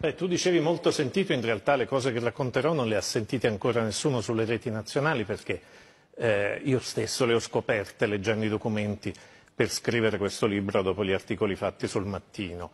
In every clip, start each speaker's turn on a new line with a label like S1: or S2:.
S1: Beh, tu dicevi molto sentito, in realtà le cose che racconterò non le ha sentite ancora nessuno sulle reti nazionali perché eh, io stesso le ho scoperte leggendo i documenti per scrivere questo libro dopo gli articoli fatti sul mattino.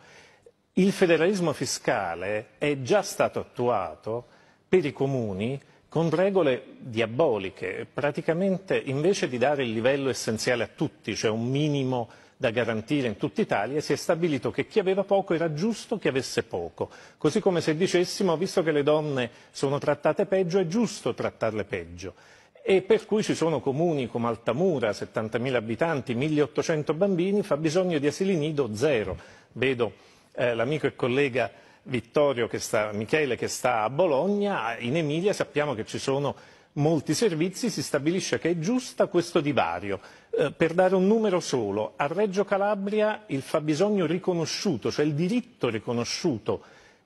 S1: Il federalismo fiscale è già stato attuato per i comuni con regole diaboliche, praticamente invece di dare il livello essenziale a tutti, cioè un minimo da garantire in tutta Italia, si è stabilito che chi aveva poco era giusto chi avesse poco, così come se dicessimo visto che le donne sono trattate peggio è giusto trattarle peggio e per cui ci sono comuni come Altamura, 70.000 abitanti, 1.800 bambini, fabbisogno di asili nido zero. Vedo eh, l'amico e collega Vittorio che sta, Michele che sta a Bologna, in Emilia sappiamo che ci sono molti servizi, si stabilisce che è giusta questo divario. Eh, per dare un numero solo, a Reggio Calabria il fabbisogno riconosciuto, cioè il diritto riconosciuto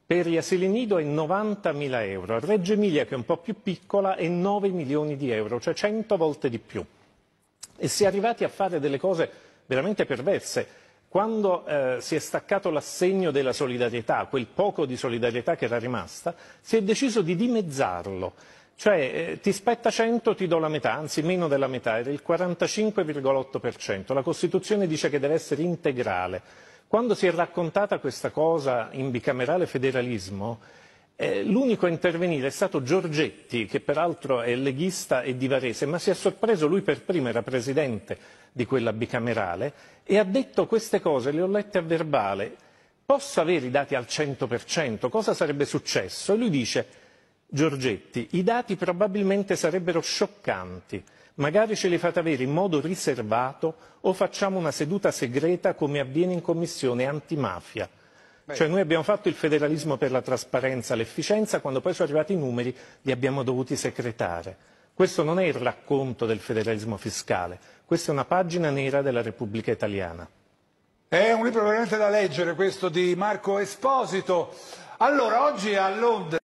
S1: per gli asili nido è 90.000 euro, a Reggio Emilia che è un po' più piccola è 9 milioni di euro, cioè 100 volte di più. E si è arrivati a fare delle cose veramente perverse quando eh, si è staccato l'assegno della solidarietà, quel poco di solidarietà che era rimasta, si è deciso di dimezzarlo. Cioè eh, ti spetta 100, ti do la metà, anzi meno della metà, era il 45,8%. La Costituzione dice che deve essere integrale. Quando si è raccontata questa cosa in bicamerale federalismo, eh, l'unico a intervenire è stato Giorgetti, che peraltro è leghista e di Varese, ma si è sorpreso lui per primo, era presidente di quella bicamerale, e ha detto queste cose, le ho lette a verbale, posso avere i dati al 100%, cosa sarebbe successo? E lui dice, Giorgetti, i dati probabilmente sarebbero scioccanti, magari ce li fate avere in modo riservato o facciamo una seduta segreta come avviene in commissione antimafia. Cioè noi abbiamo fatto il federalismo per la trasparenza, l'efficienza, quando poi sono arrivati i numeri li abbiamo dovuti secretare. Questo non è il racconto del federalismo fiscale, questa è una pagina nera della Repubblica Italiana. È un libro veramente da leggere questo di Marco Esposito. Allora, oggi a Londra...